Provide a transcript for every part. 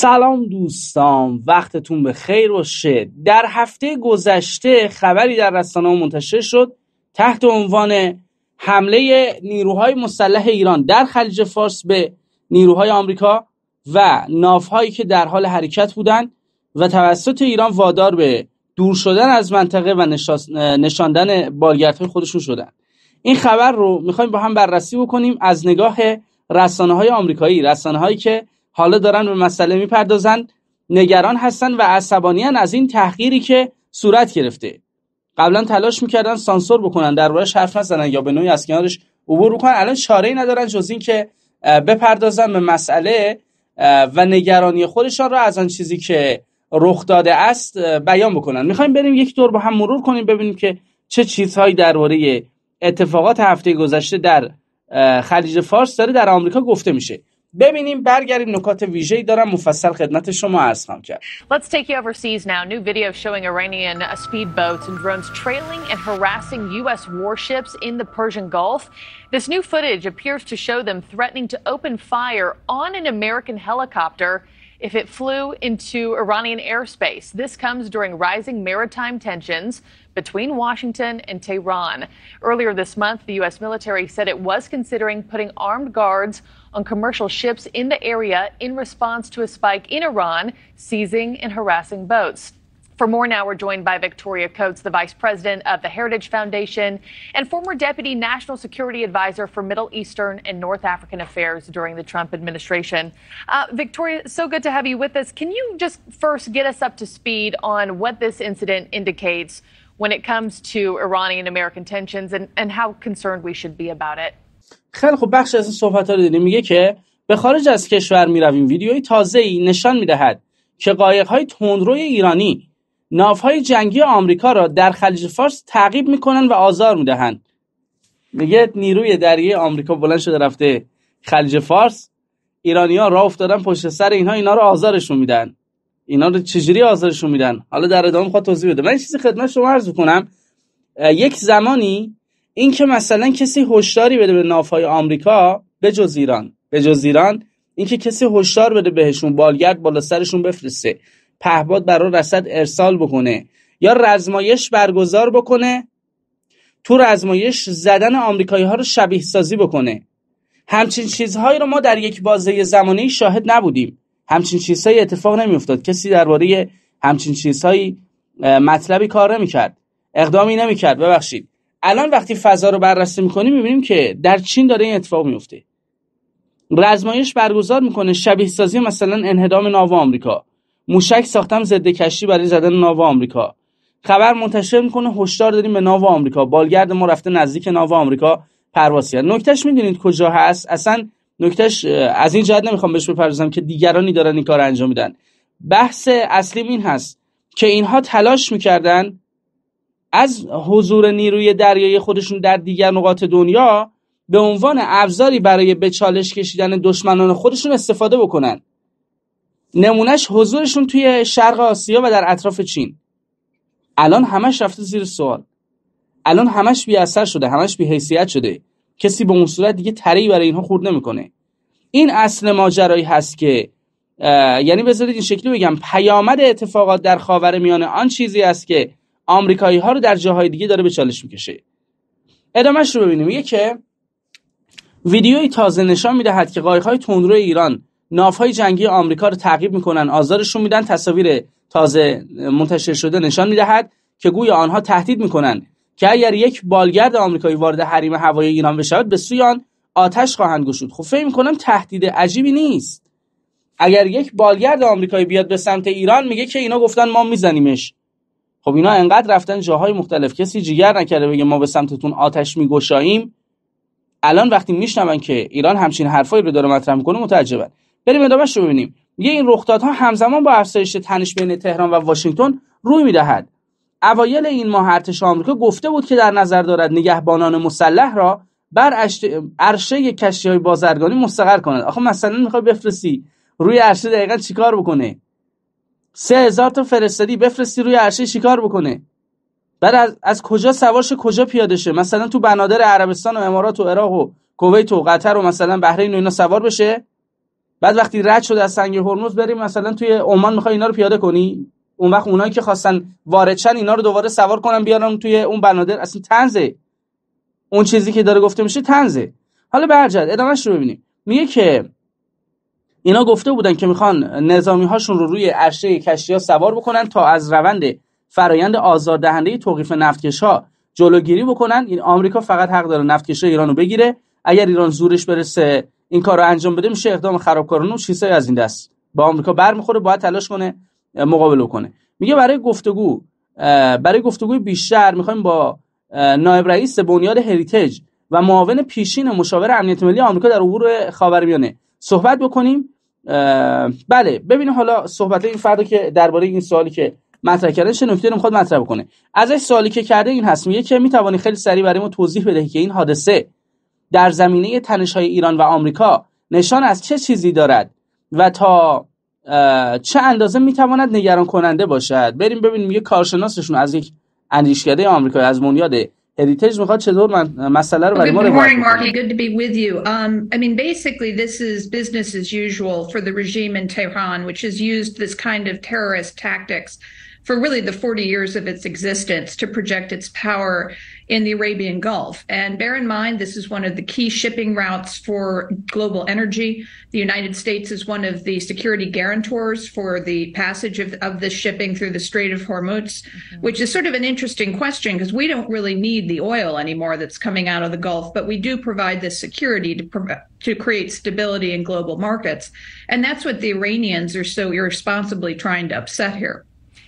سلام دوستان وقتتون به خیر و شد در هفته گذشته خبری در رسانه منتشر شد تحت عنوان حمله نیروهای مسلح ایران در خلیج فارس به نیروهای آمریکا و نافهایی که در حال حرکت بودند و توسط ایران وادار به دور شدن از منطقه و نشاندن بالگردهای خودشون شدن این خبر رو میخوایم با هم بررسی بکنیم از نگاه رسانه های آمریکایی رسانه هایی که حالا دارن به مسئله میپردازن نگران هستن و عصبانیان از این تحقیری که صورت گرفته قبلا تلاش میکردن سانسور بکنن دربارش حرف نزنن یا به نوعی از کنارش عبور بکنن الان چاره ای ندارن جز اینکه بپردازن به مسئله و نگرانی خودشان را از آن چیزی که رخ داده است بیان بکنن میخوایم بریم یک دور با هم مرور کنیم ببینیم که چه چیزهایی درباره اتفاقات هفته گذشته در خلیج فارس داره در آمریکا گفته میشه ببینیم برگردیم نکات دارم مفصل خدمت شما عرض خواهم کرد. Let's take you overseas now. New video showing Iranian speedboats and drones trailing and harassing US warships in the Persian Gulf. This new footage appears to show them threatening to open fire on an American helicopter if it flew into Iranian airspace. This comes during rising maritime tensions between Washington and Tehran. Earlier this month, the US military said it was considering putting armed guards on commercial ships in the area in response to a spike in Iran seizing and harassing boats. For more now, we're joined by Victoria Coates, the vice president of the Heritage Foundation and former deputy national security advisor for Middle Eastern and North African affairs during the Trump administration. Uh, Victoria, so good to have you with us. Can you just first get us up to speed on what this incident indicates when it comes to Iranian American tensions and, and how concerned we should be about it? خیلی خب بخش از این صحبت ها رو دیدیم میگه که به خارج از کشور میرویم ویدیوی تازه ای نشان میدهد که قایق های تندروی ایرانی ناوهای جنگی آمریکا را در خلیج فارس تعقیب میکنن و آزار میدهند میگه نیروی دریایی آمریکا بلند شده رفته خلیج فارس ایرانی ها راه افتادن پشت سر اینها اینا رو آزارشون میدن اینا رو چجوری آزارشون میدن حالا در ادامه میخواد توضیح بده من چیزی خدمت شما عرض کنم یک زمانی این که مثلا کسی هشداری بده به نافهای آمریکا به جز ایران به جز ایران اینکه کسی هشدار بده بهشون بالگرد بالا سرشون بفرسته پهباد برای رصد ارسال بکنه یا رزمایش برگزار بکنه تو رزمایش زدن آمریکایی ها رو شبیه سازی بکنه همچین چیزهایی رو ما در یک بازه زمانی شاهد نبودیم همچین چیزهایی اتفاق نمیافتاد کسی درباره همچین چیزهایی مطلبی کار نمیکرد اقدامی نمیکرد ببخشید الان وقتی فضا رو بررسی میکنیم میبینیم که در چین داره این اتفاق میفته رزمایش برگزار میکنه شبیه سازی مثلا انهدام ناو آمریکا موشک ساختم ضد کشتی برای زدن ناو آمریکا خبر منتشر میکنه هشدار داریم به ناو آمریکا بالگرد ما رفته نزدیک ناو آمریکا پرواز کرد نکتهش میدونید کجا هست اصلا نکتهش از این جهت نمیخوام بهش بپردازم که دیگرانی دارن این کار انجام میدن بحث اصلی این هست که اینها تلاش میکردن از حضور نیروی دریایی خودشون در دیگر نقاط دنیا به عنوان ابزاری برای به چالش کشیدن دشمنان خودشون استفاده بکنن نمونهش حضورشون توی شرق آسیا و در اطراف چین الان همش رفته زیر سوال الان همش بی اثر شده همش بی حیثیت شده کسی به اون صورت دیگه تری برای اینها خورد نمیکنه این اصل ماجرایی هست که یعنی بذارید این شکلی بگم پیامد اتفاقات در خاور آن چیزی است که آمریکایی ها رو در جاهای دیگه داره به چالش میکشه ادامهش رو ببینیم میگه که ویدیویی تازه نشان میدهد که های تندرو ایران نافهای جنگی آمریکا رو تعقیب میکنن آزارشون میدن تصاویر تازه منتشر شده نشان میدهد که گویا آنها تهدید میکنن که اگر یک بالگرد آمریکایی وارد حریم هوایی ایران بشود به سوی آن آتش خواهند گشود خب فکر میکنم تهدید عجیبی نیست اگر یک بالگرد آمریکایی بیاد به سمت ایران میگه که اینا گفتن ما میزنیمش خب اینا انقدر رفتن جاهای مختلف کسی جیگر نکرده بگه ما به سمتتون آتش میگشاییم الان وقتی میشنون که ایران همچین حرفایی رو داره مطرح میکنه متعجبن بریم ادامهش رو ببینیم یه این رخدادها همزمان با افزایش تنش بین تهران و واشنگتن روی میدهد اوایل این ماه ارتش آمریکا گفته بود که در نظر دارد نگهبانان مسلح را بر ارشه کشتی های بازرگانی مستقر کند آخه مثلا میخوای بفرستی روی ارشه دقیقا چیکار بکنه سه هزار تا فرستادی بفرستی روی عرشه شکار بکنه بعد از, از کجا سوارش کجا پیاده شه مثلا تو بنادر عربستان و امارات و عراق و کویت و قطر و مثلا بحرین و اینا سوار بشه بعد وقتی رد شده از سنگ هرمز بریم مثلا توی عمان میخوای اینا رو پیاده کنی اون وقت اونایی که خواستن واردشن اینا رو دوباره سوار کنن بیارن توی اون بنادر اصلا تنزه اون چیزی که داره گفته میشه تنزه حالا برجد ادامهش رو ببینیم میگه که اینا گفته بودن که میخوان نظامی هاشون رو روی عرشه کشتی ها سوار بکنن تا از روند فرایند آزاردهنده توقیف نفتکش ها جلوگیری بکنن این آمریکا فقط حق داره نفتکش ایران رو بگیره اگر ایران زورش برسه این کار رو انجام بده میشه اقدام خرابکارانه و چیزهایی از این دست با آمریکا برمیخوره باید تلاش کنه مقابله کنه میگه برای گفتگو برای گفتگوی بیشتر میخوایم با نایب رئیس بنیاد و معاون پیشین مشاور امنیت ملی آمریکا در امور خاورمیانه صحبت بکنیم بله ببینیم حالا صحبت این فردا که درباره این سوالی که مطرح کردن چه نکته رو مطرح بکنه ازش سوالی که کرده این هست میگه که میتوانی خیلی سریع برای ما توضیح بدهی که این حادثه در زمینه تنش های ایران و آمریکا نشان از چه چیزی دارد و تا چه اندازه میتواند نگران کننده باشد بریم ببینیم یه کارشناسشون از یک اندیشکده آمریکایی از بنیاد هریتیج میخواد چطور Good to be with you. Um, I mean, basically, this is business as usual for the regime in Tehran, which has used this kind of terrorist tactics for really the 40 years of its existence to project its power in the Arabian Gulf. And bear in mind, this is one of the key shipping routes for global energy. The United States is one of the security guarantors for the passage of, of this shipping through the Strait of Hormuz, mm-hmm. which is sort of an interesting question because we don't really need the oil anymore that's coming out of the Gulf, but we do provide this security to, to create stability in global markets. And that's what the Iranians are so irresponsibly trying to upset here.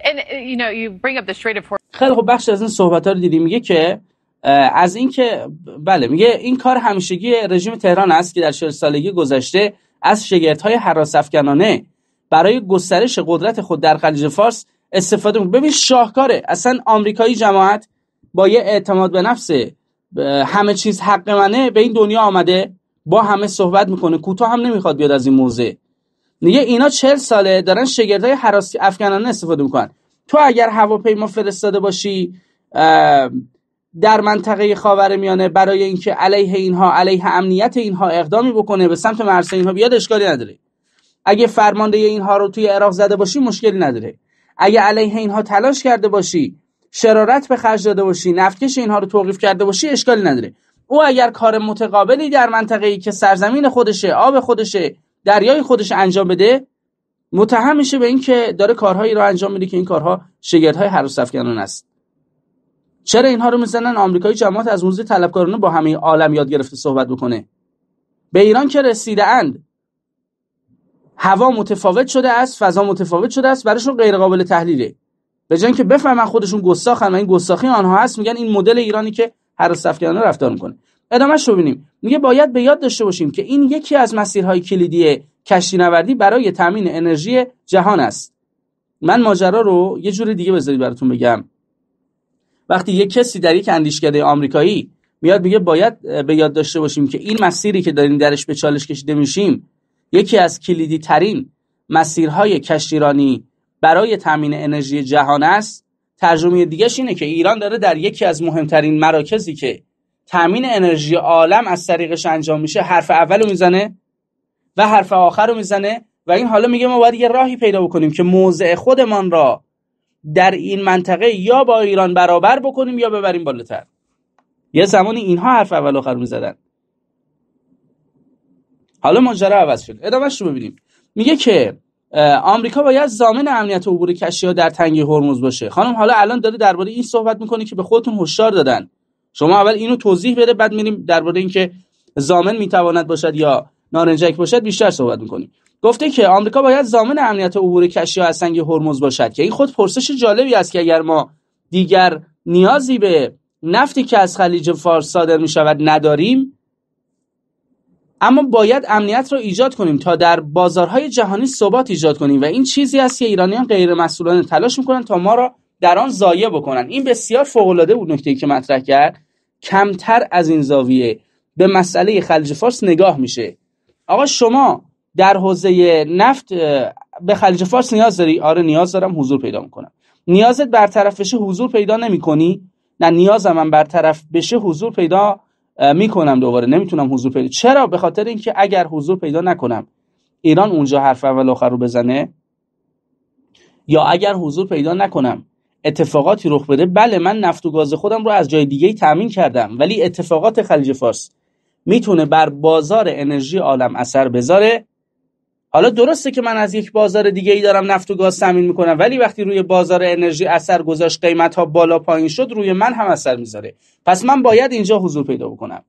And, uh, you know, you bring up the Strait of Hormuz. خیلی خب بخش از این صحبت ها رو دیدیم میگه که از که بله میگه این کار همیشگی رژیم تهران است که در 40 سالگی گذشته از شگرت های حراس افکنانه برای گسترش قدرت خود در خلیج فارس استفاده میکنه ببین شاهکاره اصلا آمریکایی جماعت با یه اعتماد به نفس همه چیز حق منه به این دنیا آمده با همه صحبت میکنه کوتاه هم نمیخواد بیاد از این موزه میگه اینا 40 ساله دارن های حراسی استفاده میکنن تو اگر هواپیما فرستاده باشی در منطقه خاور میانه برای اینکه علیه اینها علیه امنیت اینها اقدامی بکنه به سمت مرسه اینها بیاد اشکالی نداره اگه فرمانده اینها رو توی عراق زده باشی مشکلی نداره اگه علیه اینها تلاش کرده باشی شرارت به خرج داده باشی نفتکش اینها رو توقیف کرده باشی اشکالی نداره او اگر کار متقابلی در منطقه ای که سرزمین خودشه آب خودشه دریای خودش انجام بده متهم میشه به اینکه داره کارهایی رو انجام میده که این کارها شگردهای هر افکنان است چرا اینها رو میزنن آمریکایی جماعت از موزه طلبکارانه با همه عالم یاد گرفته صحبت بکنه به ایران که رسیده اند هوا متفاوت شده است فضا متفاوت شده است برایشون غیر قابل تحلیله به جای که بفهمن خودشون گستاخن و این گستاخی آنها هست میگن این مدل ایرانی که هر رفتار میکنه ادامهش رو ببینیم میگه باید به یاد داشته باشیم که این یکی از مسیرهای کلیدی نوردی برای تامین انرژی جهان است من ماجرا رو یه جور دیگه بذارید براتون بگم وقتی یه کسی در یک اندیشکده آمریکایی میاد میگه باید به یاد داشته باشیم که این مسیری که داریم درش به چالش کشیده میشیم یکی از کلیدی ترین مسیرهای کشتیرانی برای تامین انرژی جهان است ترجمه دیگهش اینه که ایران داره در یکی از مهمترین مراکزی که تامین انرژی عالم از طریقش انجام میشه حرف اولو میزنه و حرف آخر رو میزنه و این حالا میگه ما باید یه راهی پیدا بکنیم که موضع خودمان را در این منطقه یا با ایران برابر بکنیم یا ببریم بالاتر یه زمانی اینها حرف اول آخر میزدن حالا ماجرا عوض شد ادامهش رو ببینیم میگه که آمریکا باید زامن امنیت عبور کشتی ها در تنگ هرمز باشه خانم حالا الان داره درباره این صحبت میکنه که به خودتون هشدار دادن شما اول اینو توضیح بده بعد میریم درباره اینکه زامن میتواند باشد یا نارنجک باشد بیشتر صحبت میکنیم گفته که آمریکا باید زامن امنیت عبور کشتی از سنگ هرمز باشد که این خود پرسش جالبی است که اگر ما دیگر نیازی به نفتی که از خلیج فارس صادر می شود نداریم اما باید امنیت را ایجاد کنیم تا در بازارهای جهانی ثبات ایجاد کنیم و این چیزی است که ایرانیان غیر مسئولانه تلاش میکنن تا ما را در آن ضایع بکنند این بسیار فوق العاده بود نکته که مطرح کرد کمتر از این زاویه به مسئله خلیج فارس نگاه میشه آقا شما در حوزه نفت به خلیج فارس نیاز داری آره نیاز دارم حضور پیدا میکنم نیازت برطرف بشه حضور پیدا نمیکنی نه نیازم من برطرف بشه حضور پیدا میکنم دوباره نمیتونم حضور پیدا چرا به خاطر اینکه اگر حضور پیدا نکنم ایران اونجا حرف اول آخر رو بزنه یا اگر حضور پیدا نکنم اتفاقاتی رخ بده بله من نفت و گاز خودم رو از جای دیگه تامین کردم ولی اتفاقات خلیج فارس میتونه بر بازار انرژی عالم اثر بذاره حالا درسته که من از یک بازار دیگه ای دارم نفت و گاز تامین میکنم ولی وقتی روی بازار انرژی اثر گذاشت قیمت ها بالا پایین شد روی من هم اثر میذاره پس من باید اینجا حضور پیدا بکنم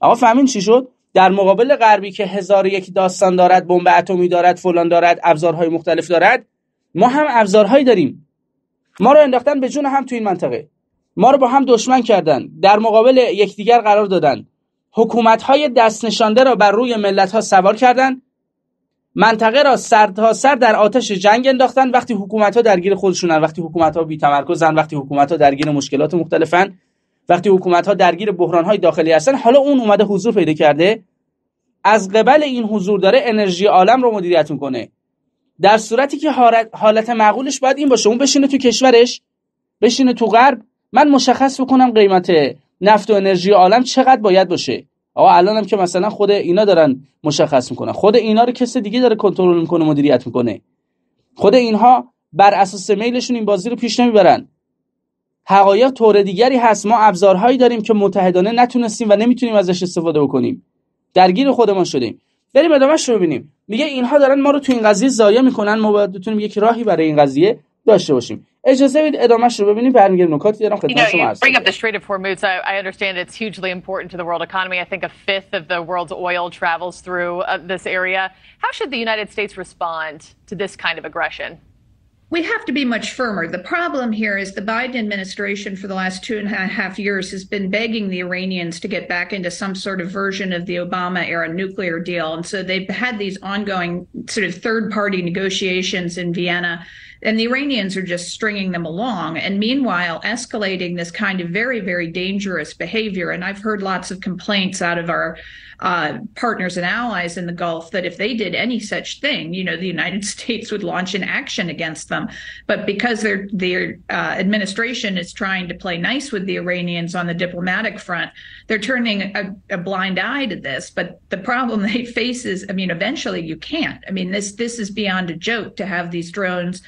آقا فهمین چی شد در مقابل غربی که هزار یک داستان دارد بمب اتمی دارد فلان دارد ابزارهای مختلف دارد ما هم ابزارهایی داریم ما رو انداختن به جون هم تو این منطقه ما رو با هم دشمن کردن در مقابل یکدیگر قرار دادن های دست نشانده را بر روی ها سوار کردند منطقه را سر تا سر در آتش جنگ انداختن وقتی حکومت ها درگیر خودشونن وقتی حکومت ها بی تمرکزن وقتی حکومت ها درگیر مشکلات مختلفن وقتی حکومت ها درگیر بحران های داخلی هستن حالا اون اومده حضور پیدا کرده از قبل این حضور داره انرژی عالم رو مدیریت کنه در صورتی که حالت معقولش باید این باشه اون بشینه تو کشورش بشینه تو غرب من مشخص بکنم قیمت نفت و انرژی عالم چقدر باید باشه آقا الانم که مثلا خود اینا دارن مشخص میکنن خود اینا رو کس دیگه داره کنترل میکنه مدیریت میکنه خود اینها بر اساس میلشون این بازی رو پیش نمیبرن حقایق طور دیگری هست ما ابزارهایی داریم که متحدانه نتونستیم و نمیتونیم ازش استفاده بکنیم درگیر خودمان شدیم بریم ادامهش رو ببینیم میگه اینها دارن ما رو تو این قضیه ضایع میکنن ما باید بتونیم یک راهی برای این قضیه داشته باشیم اجازه بدید ببینیم برمیگردیم نکاتی دارم خدمت شما bring up the Strait of Hormuz. I, I understand it's hugely important to the world economy. I think a fifth of the world's oil travels through uh, this area. How should the United States respond to this kind of aggression? we have to be much firmer. The problem here is the Biden administration for the last two and a half years has been begging the Iranians to get back into some sort of version of the Obama era nuclear deal. And so they've had these ongoing sort of third party negotiations in Vienna. And the Iranians are just stringing them along and meanwhile escalating this kind of very, very dangerous behavior. And I've heard lots of complaints out of our uh, partners and allies in the Gulf that if they did any such thing, you know, the United States would launch an action against them. But because their their uh, administration is trying to play nice with the Iranians on the diplomatic front, they're turning a, a blind eye to this. But the problem they face is, I mean, eventually you can't. I mean, this this is beyond a joke to have these drones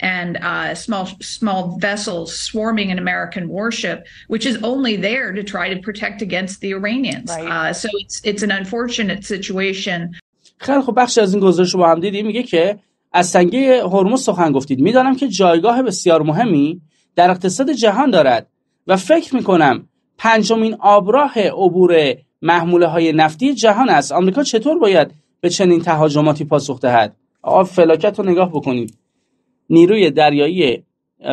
and uh, small small vessels swarming an American warship, which is only there to try to protect against the Iranians. Uh, so it's it's an unfortunate situation. خیلی خب بخشی از این گزارش رو با هم دیدیم میگه که از سنگه هرمز سخن گفتید میدانم که جایگاه بسیار مهمی در اقتصاد جهان دارد و فکر میکنم پنجمین آبراه عبور محموله های نفتی جهان است آمریکا چطور باید به چنین تهاجماتی پاسخ دهد آقا فلاکت رو نگاه بکنید نیروی دریایی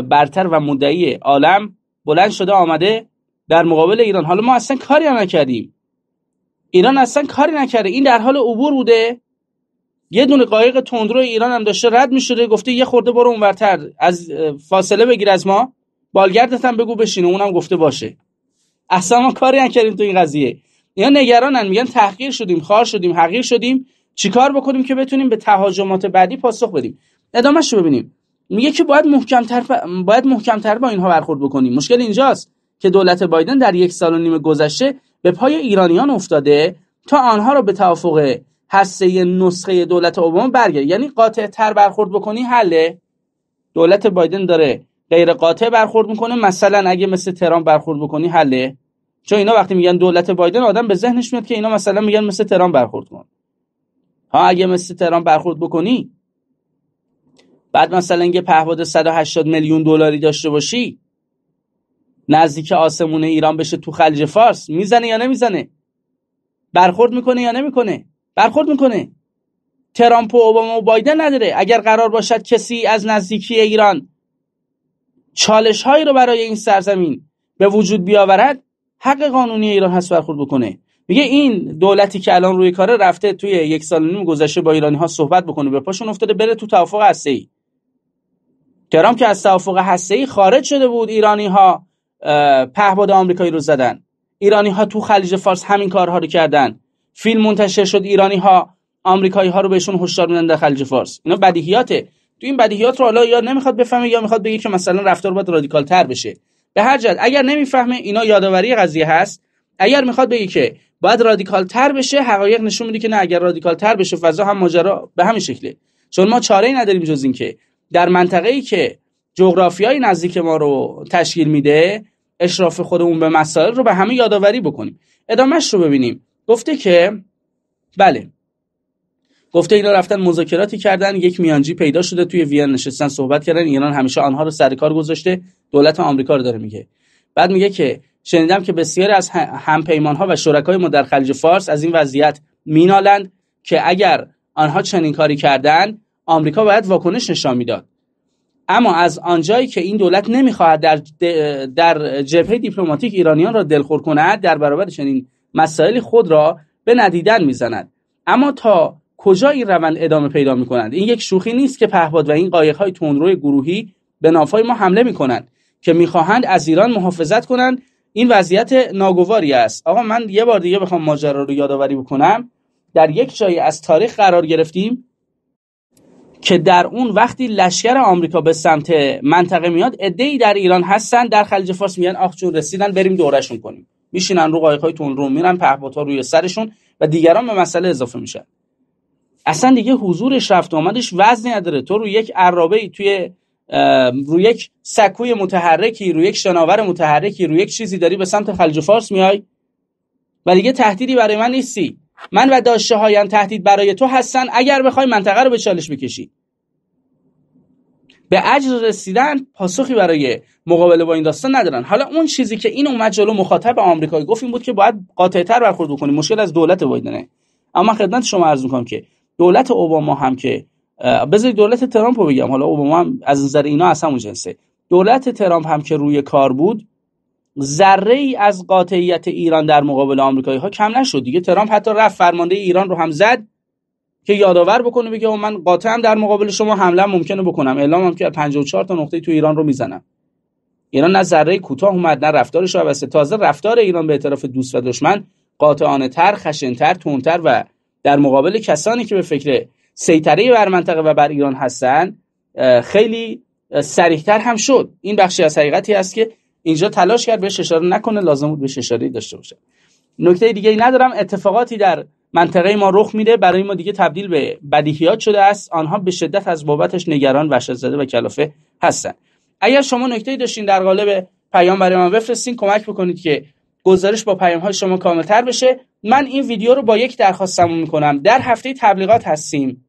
برتر و مدعی عالم بلند شده آمده در مقابل ایران حالا ما اصلا کاری نکردیم ایران اصلا کاری نکرده این در حال عبور بوده یه دونه قایق تندرو ایران هم داشته رد میشده گفته یه خورده برو اونورتر از فاصله بگیر از ما بالگردت هم بگو بشین اونم گفته باشه اصلا ما کاری نکردیم تو این قضیه اینا نگرانن میگن تحقیر شدیم خار شدیم حقیر شدیم چیکار بکنیم که بتونیم به تهاجمات بعدی پاسخ بدیم ادامهش رو ببینیم میگه که باید محکمتر باید محکمتر با اینها برخورد بکنیم مشکل اینجاست که دولت بایدن در یک سال و نیم گذشته به پای ایرانیان افتاده تا آنها را به توافق هسته نسخه دولت اوباما برگرد یعنی قاطع تر برخورد بکنی حله دولت بایدن داره غیر قاطع برخورد میکنه مثلا اگه مثل ترامپ برخورد بکنی حله چون اینا وقتی میگن دولت بایدن آدم به ذهنش میاد که اینا مثلا میگن مثل ترامپ برخورد کن ها اگه مثل ترامپ برخورد بکنی بعد مثلا یه پهپاد 180 میلیون دلاری داشته باشی نزدیک آسمون ایران بشه تو خلیج فارس میزنه یا نمیزنه برخورد میکنه یا نمیکنه برخورد میکنه ترامپ و اوباما و بایدن نداره اگر قرار باشد کسی از نزدیکی ایران چالش هایی رو برای این سرزمین به وجود بیاورد حق قانونی ایران هست برخورد بکنه میگه این دولتی که الان روی کاره رفته توی یک سال نیم گذشته با ایرانی ها صحبت بکنه به پاشون افتاده بره تو توافق هسته تهران که از توافق ای خارج شده بود ایرانی ها پهباد آمریکایی رو زدن ایرانی ها تو خلیج فارس همین کارها رو کردن فیلم منتشر شد ایرانی ها آمریکایی ها رو بهشون هشدار میدن در خلیج فارس اینا بدیهیاته تو این بدیهیات رو حالا یا نمیخواد بفهمه یا میخواد بگه که مثلا رفتار باید رادیکال تر بشه به هر جد اگر نمیفهمه اینا یادآوری قضیه هست اگر میخواد بگه که باید رادیکال تر بشه حقایق نشون میده که نه اگر رادیکال تر بشه فضا هم ماجرا به همین شکله چون ما چاره ای نداریم جز اینکه در منطقه ای که های نزدیک ما رو تشکیل میده اشراف خودمون به مسائل رو به همه یادآوری بکنیم ادامهش رو ببینیم گفته که بله گفته اینا رفتن مذاکراتی کردن یک میانجی پیدا شده توی وین نشستن صحبت کردن ایران همیشه آنها رو سر کار گذاشته دولت آمریکا رو داره میگه بعد میگه که شنیدم که بسیاری از همپیمان ها و شرکای ما در خلیج فارس از این وضعیت مینالند که اگر آنها چنین کاری کردن آمریکا باید واکنش نشان میداد اما از آنجایی که این دولت نمیخواهد در در جبهه دیپلماتیک ایرانیان را دلخور کند در برابر چنین مسائل خود را به ندیدن میزند اما تا کجا این روند ادامه پیدا میکنند این یک شوخی نیست که پهپاد و این قایق های تندروی گروهی به نافای ما حمله میکنند که میخواهند از ایران محافظت کنند این وضعیت ناگواری است آقا من یه بار دیگه بخوام ماجرا رو یادآوری بکنم در یک جایی از تاریخ قرار گرفتیم که در اون وقتی لشکر آمریکا به سمت منطقه میاد ای در ایران هستن در خلیج فارس میان آخ جون رسیدن بریم دورشون کنیم میشینن رو تون رو میرن پهپادها روی سرشون و دیگران به مسئله اضافه میشن اصلا دیگه حضورش رفت آمدش وزنی نداره تو روی یک عرابه ای توی روی یک سکوی متحرکی روی یک شناور متحرکی روی یک چیزی داری به سمت خلیج فارس میای و دیگه تهدیدی برای من نیستی من و داشته هایم تهدید برای تو هستن اگر بخوای منطقه رو به چالش بکشی به عجز رسیدن پاسخی برای مقابله با این داستان ندارن حالا اون چیزی که این اومد جلو مخاطب آمریکایی گفت این بود که باید قاطعتر برخورد بکنیم مشکل از دولت بایدنه اما خدمت شما عرض میکنم که دولت اوباما هم که بذارید دولت ترامپ رو بگم حالا اوباما هم از نظر اینا اصلا اون جنسه دولت ترامپ هم که روی کار بود ذره ای از قاطعیت ایران در مقابل آمریکایی ها کم نشد دیگه ترامپ حتی رفت فرمانده ایران رو هم زد که یادآور بکنه بگه من قاطعم در مقابل شما حمله ممکنه بکنم اعلام هم که 54 تا نقطه تو ایران رو میزنم ایران نه ذره کوتاه اومد نه رفتارش وابسته تازه رفتار ایران به اعتراف دوست و دشمن قاطعانه تر تر تندتر و در مقابل کسانی که به فکر سیطره بر منطقه و بر ایران هستن خیلی سریحتر هم شد این بخشی از حقیقتی است که اینجا تلاش کرد بهش اشاره نکنه لازم بود بهش اشاره داشته باشه نکته دیگه ندارم اتفاقاتی در منطقه ما رخ میده برای ما دیگه تبدیل به بدیهیات شده است آنها به شدت از بابتش نگران و زده و کلافه هستند اگر شما نکته داشتین در قالب پیام برای من بفرستین کمک بکنید که گزارش با پیام های شما تر بشه من این ویدیو رو با یک درخواستمون میکنم در هفته تبلیغات هستیم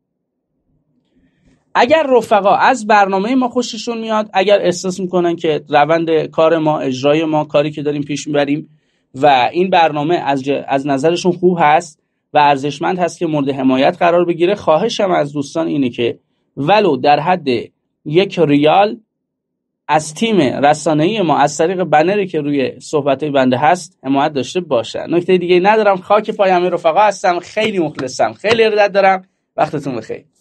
اگر رفقا از برنامه ما خوششون میاد اگر احساس میکنن که روند کار ما اجرای ما کاری که داریم پیش میبریم و این برنامه از, از نظرشون خوب هست و ارزشمند هست که مورد حمایت قرار بگیره خواهشم از دوستان اینه که ولو در حد یک ریال از تیم ای ما از طریق بنری که روی های بنده هست حمایت داشته باشن نکته دیگه ندارم خاک پای همه رفقا هستم خیلی مخلصم خیلی ارادت دارم وقتتون بخیر